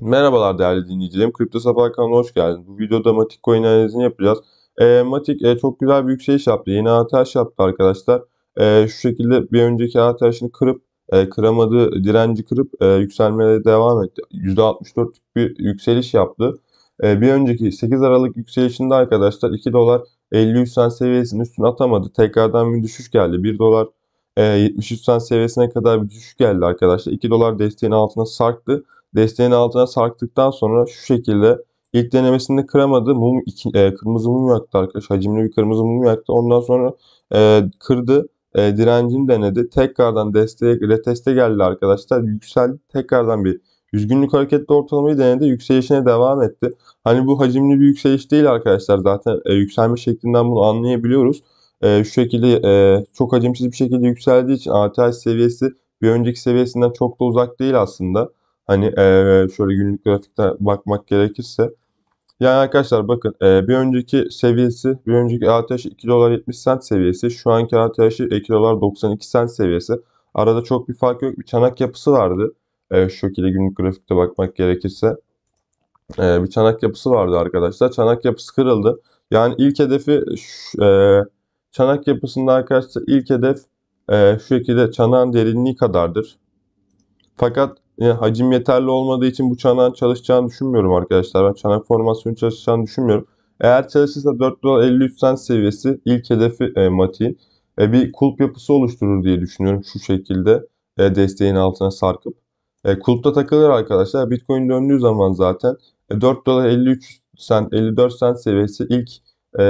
Merhabalar değerli dinleyicilerim. Kripto Sabah kanalına hoş geldiniz. Bu videoda Matic Coin analizini yapacağız. E, Matic e, çok güzel bir yükseliş yaptı. Yeni ATH yaptı arkadaşlar. E, şu şekilde bir önceki ATH'ini kırıp e, kıramadığı direnci kırıp e, yükselmeye devam etti. %64'lük bir yükseliş yaptı. E, bir önceki 8 Aralık yükselişinde arkadaşlar 2 dolar 53 sen seviyesinin üstüne atamadı. Tekrardan bir düşüş geldi. 1 dolar e, 73 sen seviyesine kadar bir düşüş geldi arkadaşlar. 2 dolar desteğin altına sarktı desteğin altına sarktıktan sonra şu şekilde ilk denemesinde kıramadı. Mum, iki, e, kırmızı mum yaktı arkadaş. Hacimli bir kırmızı mum yaktı. Ondan sonra e, kırdı. E, direncini denedi. Tekrardan desteğe, reteste geldi arkadaşlar. Yükseldi. Tekrardan bir Yüz günlük hareketli ortalamayı denedi. Yükselişine devam etti. Hani bu hacimli bir yükseliş değil arkadaşlar. Zaten e, yükselme şeklinden bunu anlayabiliyoruz. E, şu şekilde e, çok hacimsiz bir şekilde yükseldiği için ATH seviyesi bir önceki seviyesinden çok da uzak değil aslında. Hani e, şöyle günlük grafikte bakmak gerekirse. Yani arkadaşlar bakın e, bir önceki seviyesi, bir önceki ATH 2 dolar 70 cent seviyesi. Şu anki ATH 2 dolar 92 cent seviyesi. Arada çok bir fark yok. Bir çanak yapısı vardı. E, şu şekilde günlük grafikte bakmak gerekirse. E, bir çanak yapısı vardı arkadaşlar. Çanak yapısı kırıldı. Yani ilk hedefi e, çanak yapısında arkadaşlar ilk hedef e, şu şekilde çanağın derinliği kadardır. Fakat e, hacim yeterli olmadığı için bu çanağın çalışacağını düşünmüyorum arkadaşlar. Ben çanak formasyonu çalışacağını düşünmüyorum. Eğer çalışırsa 4 dolar 53 sent seviyesi ilk hedefi e, Mati'nin. E, bir kulp yapısı oluşturur diye düşünüyorum şu şekilde e, desteğin altına sarkıp. E, kulpta takılır arkadaşlar. Bitcoin döndüğü zaman zaten e, 4 dolar 53 sent 54 sent seviyesi ilk e,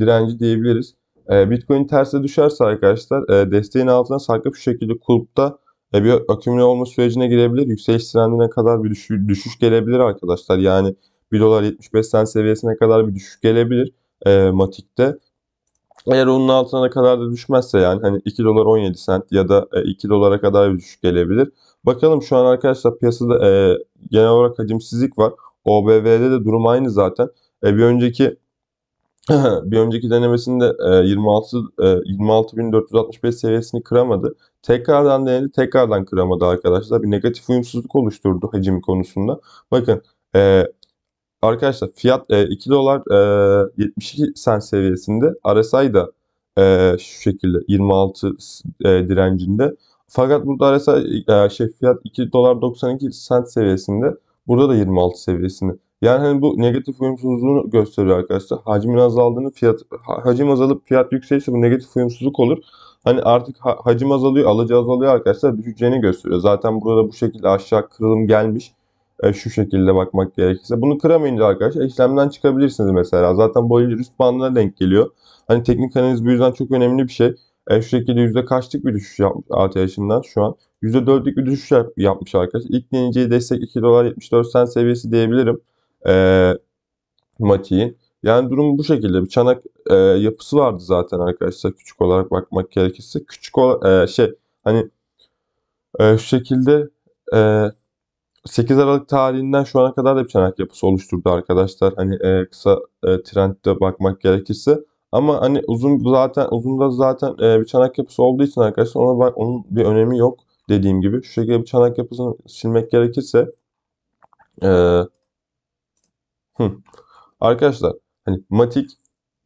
direnci diyebiliriz. E, Bitcoin terse düşerse arkadaşlar e, desteğin altına sarkıp şu şekilde kulpta e, bir akümüle olma sürecine girebilir. Yükseliş trendine kadar bir düşüş, düşüş gelebilir arkadaşlar. Yani 1 dolar 75 sen seviyesine kadar bir düşüş gelebilir e, Matik'te. Eğer onun altına kadar da düşmezse yani hani 2 dolar 17 sent ya da 2 e, dolara kadar bir düşük gelebilir. Bakalım şu an arkadaşlar piyasada e, genel olarak hacimsizlik var. OBV'de de durum aynı zaten. E, bir önceki bir önceki denemesinde 26 e, 26465 e, seviyesini kıramadı. Tekrardan denedi, tekrardan kıramadı arkadaşlar. Bir negatif uyumsuzluk oluşturdu hacim konusunda. Bakın e, arkadaşlar fiyat e, 2 dolar e, 72 sen seviyesinde. RSI da e, şu şekilde 26 e, direncinde. Fakat burada RSI e, şey, fiyat 2 dolar 92 sent seviyesinde. Burada da 26 seviyesinde. Yani hani bu negatif uyumsuzluğunu gösteriyor arkadaşlar. Hacmin azaldığını fiyat hacim azalıp fiyat yükselirse bu negatif uyumsuzluk olur. Hani artık hacim azalıyor, alıcı azalıyor arkadaşlar düşeceğini gösteriyor. Zaten burada bu şekilde aşağı kırılım gelmiş. E, şu şekilde bakmak gerekirse. Bunu kıramayınca arkadaşlar işlemden çıkabilirsiniz mesela. Zaten bu üst bandına denk geliyor. Hani teknik analiz bu yüzden çok önemli bir şey. E, şu şekilde yüzde kaçlık bir düşüş yapmış ATH'inden şu an. Yüzde dörtlük bir düşüş yapmış arkadaşlar. İlk deneyeceği destek 2 dolar 74 sen seviyesi diyebilirim e, Mati'nin. Yani durum bu şekilde. Bir çanak e, yapısı vardı zaten arkadaşlar. Küçük olarak bakmak gerekirse. Küçük o, e, şey hani e, şu şekilde e, 8 Aralık tarihinden şu ana kadar da bir çanak yapısı oluşturdu arkadaşlar. Hani e, kısa e, trendde bakmak gerekirse. Ama hani uzun zaten uzun da zaten e, bir çanak yapısı olduğu için arkadaşlar ona bak onun bir önemi yok dediğim gibi. Şu şekilde bir çanak yapısını silmek gerekirse eee Hı. Arkadaşlar hani matik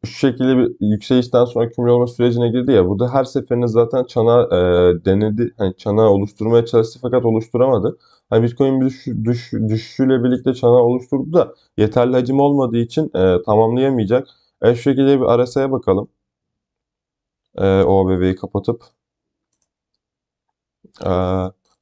şu şekilde bir yükselişten sonra kümüle olma sürecine girdi ya. Burada her seferinde zaten çana e, denedi. Hani çana oluşturmaya çalıştı fakat oluşturamadı. Hani Bitcoin bir düş, düş, düşüşüyle birlikte çana oluşturdu da yeterli hacim olmadığı için e, tamamlayamayacak. E, şu şekilde bir RSI'ye bakalım. E, OBV'yi kapatıp. E,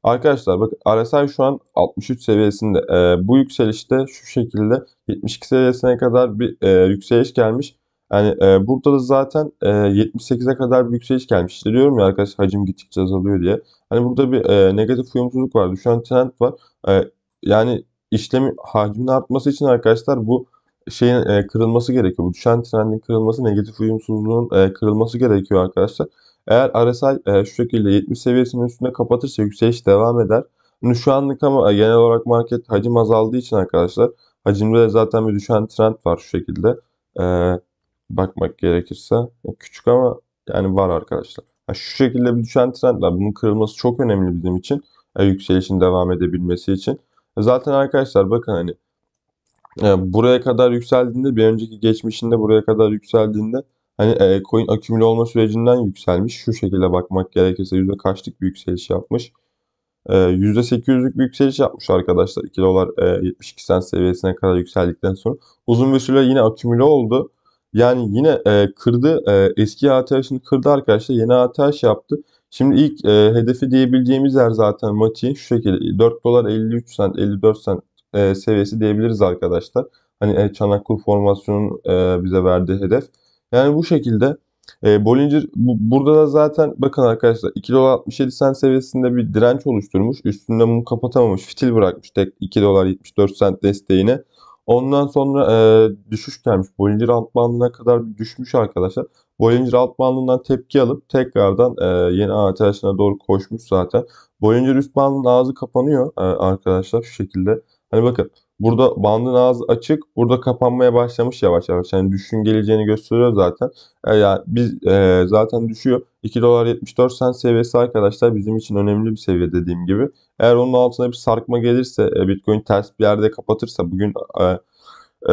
Arkadaşlar bak RSI şu an 63 seviyesinde. E, bu yükselişte şu şekilde 72 seviyesine kadar bir e, yükseliş gelmiş. Yani e, burada da zaten e, 78'e kadar bir yükseliş gelmiş. İşte diyorum ya arkadaş hacim gittikçe azalıyor diye. Hani burada bir e, negatif uyumsuzluk var. Düşen trend var. E, yani işlemi hacmin artması için arkadaşlar bu şeyin e, kırılması gerekiyor. Bu düşen trendin kırılması, negatif uyumsuzluğun e, kırılması gerekiyor arkadaşlar. Eğer RSI e, şu şekilde 70 seviyesinin üstünde kapatırsa yükseliş devam eder. Şimdi hani şu anlık ama e, genel olarak market hacim azaldığı için arkadaşlar hacimde de zaten bir düşen trend var şu şekilde. Ee, bakmak gerekirse e, küçük ama yani var arkadaşlar. Yani şu şekilde bir düşen trend var. Bunun kırılması çok önemli bizim için. Yani e, yükselişin devam edebilmesi için. Zaten arkadaşlar bakın hani buraya kadar yükseldiğinde bir önceki geçmişinde buraya kadar yükseldiğinde Hani e, coin akümüle olma sürecinden yükselmiş. Şu şekilde bakmak gerekirse yüzde kaçlık bir yükseliş yapmış. E, yüzde %800'lük bir yükseliş yapmış arkadaşlar. 2 dolar e, 72 sent seviyesine kadar yükseldikten sonra. Uzun bir süre yine akümüle oldu. Yani yine e, kırdı. E, eski ATH'ını kırdı arkadaşlar. Yeni ATH yaptı. Şimdi ilk e, hedefi diyebileceğimiz yer zaten mati şu şekilde 4 dolar 53 sent 54 sent e, seviyesi diyebiliriz arkadaşlar. Hani e, Çanakkul formasyonun e, bize verdiği hedef. Yani bu şekilde e, Bollinger bu, burada da zaten bakın arkadaşlar 2 dolar 67 sen seviyesinde bir direnç oluşturmuş. Üstünde mum kapatamamış. Fitil bırakmış tek 2 dolar 74 sent desteğine. Ondan sonra e, düşüş gelmiş. Bollinger alt bandına kadar düşmüş arkadaşlar. Bollinger alt bandından tepki alıp tekrardan e, yeni ATH'ına doğru koşmuş zaten. Bollinger üst bandının ağzı kapanıyor e, arkadaşlar şu şekilde. Hani bakın burada bandın ağzı açık. Burada kapanmaya başlamış yavaş yavaş. Yani düşün geleceğini gösteriyor zaten. E, yani biz e, zaten düşüyor. 2 dolar 74 sen seviyesi arkadaşlar bizim için önemli bir seviye dediğim gibi. Eğer onun altına bir sarkma gelirse e, Bitcoin ters bir yerde kapatırsa bugün e,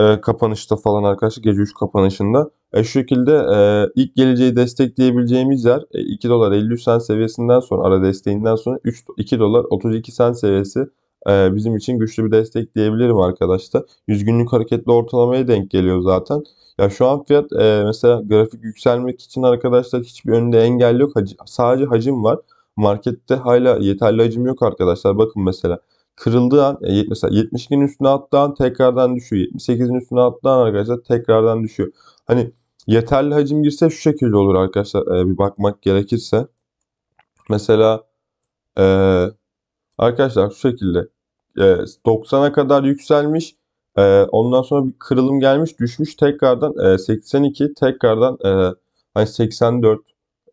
e, kapanışta falan arkadaşlar gece 3 kapanışında e, şu şekilde e, ilk geleceği destekleyebileceğimiz yer e, 2 dolar 53 sen seviyesinden sonra ara desteğinden sonra 3 2 dolar 32 sen seviyesi ee, bizim için güçlü bir destek diyebilirim arkadaşlar. 100 günlük hareketli ortalamaya denk geliyor zaten. Ya şu an fiyat e, mesela grafik yükselmek için arkadaşlar hiçbir önünde engel yok. Hac sadece hacim var. Markette hala yeterli hacim yok arkadaşlar. Bakın mesela kırıldığı an e, mesela 72'nin üstüne attığı an tekrardan düşüyor. 78'in üstüne attığı an arkadaşlar tekrardan düşüyor. Hani yeterli hacim girse şu şekilde olur arkadaşlar. E, bir bakmak gerekirse. Mesela e, arkadaşlar şu şekilde 90'a e, kadar yükselmiş. E, ondan sonra bir kırılım gelmiş düşmüş tekrardan 82 e, tekrardan hani 84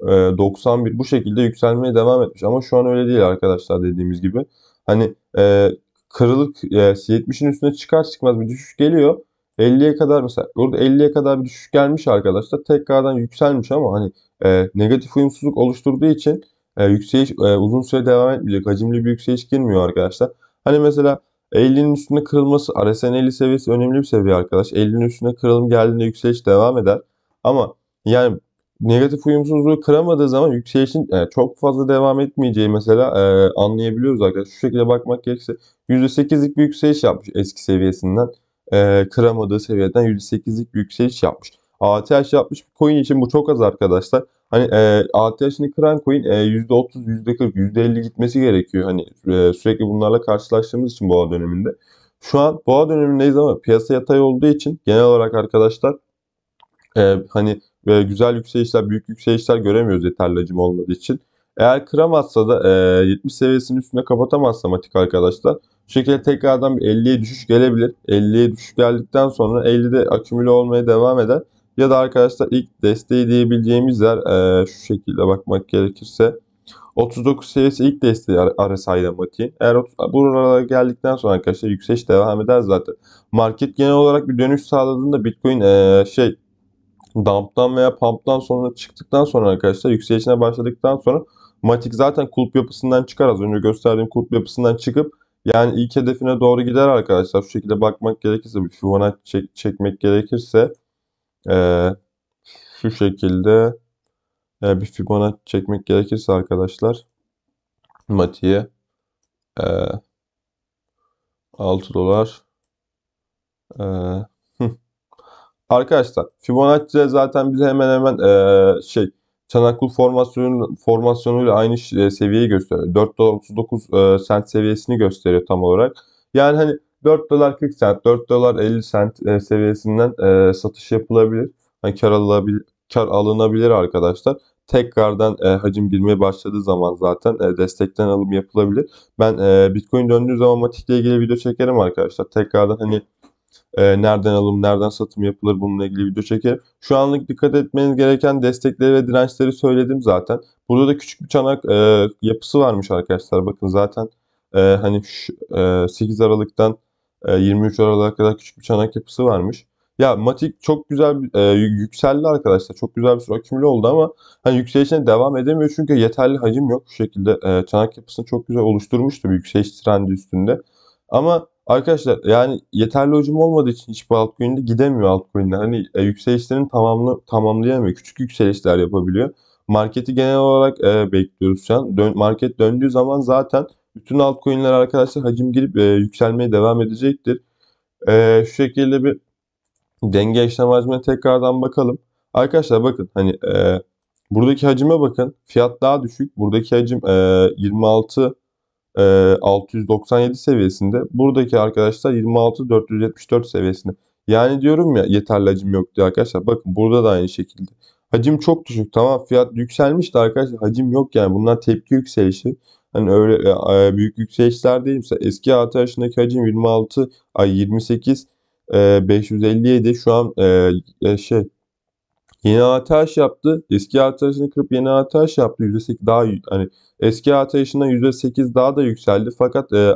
91 bu şekilde yükselmeye devam etmiş. Ama şu an öyle değil arkadaşlar dediğimiz gibi. Hani kırılık 70'in üstüne çıkar çıkmaz bir düşüş geliyor. 50'ye kadar mesela orada 50'ye kadar bir düşüş gelmiş arkadaşlar. Tekrardan yükselmiş ama hani e, negatif uyumsuzluk oluşturduğu için e, yükseliş e, uzun süre devam etmeyecek. Hacimli bir yükseliş girmiyor arkadaşlar. Hani mesela 50'nin üstüne kırılması RSN 50 seviyesi önemli bir seviye arkadaş. 50'nin üstüne kırılım geldiğinde yükseliş devam eder. Ama yani negatif uyumsuzluğu kıramadığı zaman yükselişin yani e, çok fazla devam etmeyeceği mesela e, anlayabiliyoruz arkadaşlar. Şu şekilde bakmak gerekirse %8'lik bir yükseliş yapmış eski seviyesinden. E, kıramadığı seviyeden %8'lik bir yükseliş yapmış. ATH yapmış bir coin için bu çok az arkadaşlar. Hani e, ATH'ini kıran coin e, %30, %40, %50 gitmesi gerekiyor. Hani e, sürekli bunlarla karşılaştığımız için boğa döneminde. Şu an boğa dönemindeyiz ama piyasa yatay olduğu için genel olarak arkadaşlar e, hani e, güzel yükselişler, büyük yükselişler göremiyoruz yeterli hacim olmadığı için. Eğer kıramazsa da e, 70 seviyesinin üstüne kapatamazsa matik arkadaşlar bu şekilde tekrardan bir 50'ye düşüş gelebilir. 50'ye düşüş geldikten sonra 50'de akümüle olmaya devam eder. Ya da arkadaşlar ilk desteği diyebileceğimiz yer e, şu şekilde bakmak gerekirse 39 seviyesi ilk desteği RSI'de matin Eğer buralara geldikten sonra arkadaşlar yükseliş devam eder zaten. Market genel olarak bir dönüş sağladığında Bitcoin e, şey dump'tan veya pump'tan sonra çıktıktan sonra arkadaşlar yükselişine başladıktan sonra Matik zaten kulp yapısından çıkar. Az önce gösterdiğim kulp yapısından çıkıp yani ilk hedefine doğru gider arkadaşlar. Şu şekilde bakmak gerekirse bir Fibonacci çek çekmek gerekirse e, şu şekilde e, bir Fibonacci çekmek gerekirse arkadaşlar Mati'ye e, 6 dolar e, Arkadaşlar Fibonacci zaten bize hemen hemen e, şey çanaklı formasyonu formasyonuyla aynı e, seviyeyi gösteriyor. 4.39 e, sent seviyesini gösteriyor tam olarak. Yani hani 4 dolar 40 sent, 4 dolar 50 sent e, seviyesinden e, satış yapılabilir. Yani kar, alabil, kar alınabilir arkadaşlar. Tekrardan e, hacim girmeye başladığı zaman zaten e, destekten alım yapılabilir. Ben e, Bitcoin döndüğü zaman Matik'le ilgili video çekerim arkadaşlar. Tekrardan hani e, nereden alım, nereden satım yapılır bununla ilgili video çekerim. Şu anlık dikkat etmeniz gereken destekleri ve dirençleri söyledim zaten. Burada da küçük bir çanak e, yapısı varmış arkadaşlar. Bakın zaten e, hani şu, e, 8 Aralık'tan 23 e, Aralık'a kadar küçük bir çanak yapısı varmış. Ya Matik çok güzel e, yükseldi arkadaşlar. Çok güzel bir süre akümüle oldu ama hani yükselişine devam edemiyor çünkü yeterli hacim yok. Bu şekilde e, çanak yapısını çok güzel oluşturmuştu bir yükseliş trendi üstünde. Ama arkadaşlar yani yeterli hacim olmadığı için hiçbir altcoin'de gidemiyor altcoin'de. Hani e, yükselişlerini tamamlı, tamamlayamıyor. Küçük yükselişler yapabiliyor. Marketi genel olarak e, bekliyoruz şu an. Dön, market döndüğü zaman zaten bütün altcoin'ler arkadaşlar hacim girip e, yükselmeye devam edecektir. E, şu şekilde bir denge işlem hacmine tekrardan bakalım. Arkadaşlar bakın hani e, buradaki hacime bakın. Fiyat daha düşük. Buradaki hacim e, 26 e, 697 seviyesinde. Buradaki arkadaşlar 26 474 seviyesinde. Yani diyorum ya yeterli hacim yok diyor arkadaşlar. Bakın burada da aynı şekilde. Hacim çok düşük. Tamam fiyat yükselmiş de arkadaşlar hacim yok yani. Bunlar tepki yükselişi. Hani öyle e, büyük yükselişler değil. Mesela eski ATH'deki hacim 26 ay 28 e, 557 şu an e, e, şey yeni ATH yaptı. Eski ATH'ını kırıp yeni ATH yaptı. %8 daha hani eski ATH'ından %8 daha da yükseldi. Fakat e,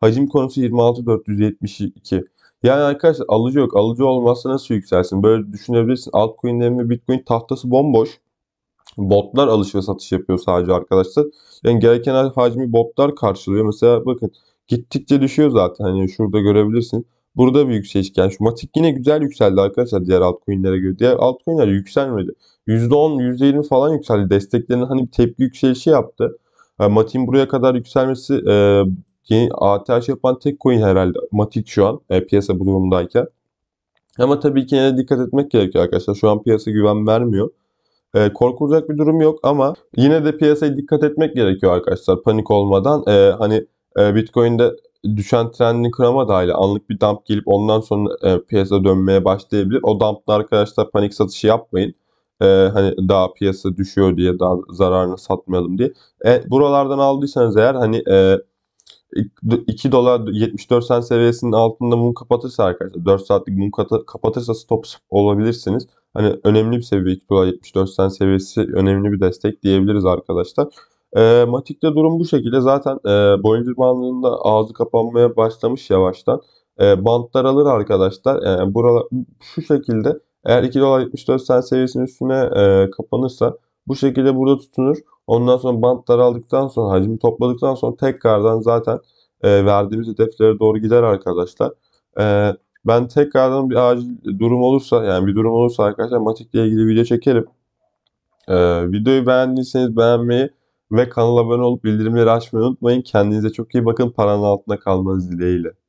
hacim konusu 26 472 Yani arkadaşlar alıcı yok. Alıcı olmazsa nasıl yükselsin? Böyle düşünebilirsin. Altcoin'lerin ve Bitcoin tahtası bomboş. Botlar alış ve satış yapıyor sadece arkadaşlar. Yani gereken hacmi botlar karşılıyor. Mesela bakın gittikçe düşüyor zaten. Hani şurada görebilirsin. Burada bir yükseliş Şu matik yine güzel yükseldi arkadaşlar diğer altcoin'lere göre. Diğer altcoin'ler yükselmedi. %10, %20 falan yükseldi. Desteklerin hani tepki yükselişi yaptı. matikin buraya kadar yükselmesi e, yeni ATH yapan tek coin herhalde matik şu an e, piyasa bu durumdayken. Ama tabii ki yine dikkat etmek gerekiyor arkadaşlar. Şu an piyasa güven vermiyor. E, korkulacak bir durum yok ama yine de piyasaya dikkat etmek gerekiyor arkadaşlar. Panik olmadan e, hani e, Bitcoin'de düşen trendini kıramadı hala. Anlık bir dump gelip ondan sonra e, piyasa dönmeye başlayabilir. O dump'ta arkadaşlar panik satışı yapmayın. E, hani daha piyasa düşüyor diye daha zararına satmayalım diye. E, buralardan aldıysanız eğer hani e, 2 dolar 74 sen seviyesinin altında mum kapatırsa arkadaşlar 4 saatlik mum kapatırsa stop olabilirsiniz. Hani önemli bir seviye 2 dolar 74 sen seviyesi önemli bir destek diyebiliriz arkadaşlar. E, Matik'te durum bu şekilde. Zaten e, Bollinger bandında ağzı kapanmaya başlamış yavaştan. E, bantlar alır arkadaşlar. E, buralar, şu şekilde eğer 2 dolar 74 sen seviyesinin üstüne e, kapanırsa bu şekilde burada tutunur. Ondan sonra bant aldıktan sonra hacmi topladıktan sonra tekrardan zaten e, verdiğimiz hedeflere doğru gider arkadaşlar. E, ben tekrardan bir acil durum olursa yani bir durum olursa arkadaşlar matikle ilgili video çekerim. E, videoyu beğendiyseniz beğenmeyi ve kanala abone olup bildirimleri açmayı unutmayın. Kendinize çok iyi bakın. Paranın altında kalmanız dileğiyle.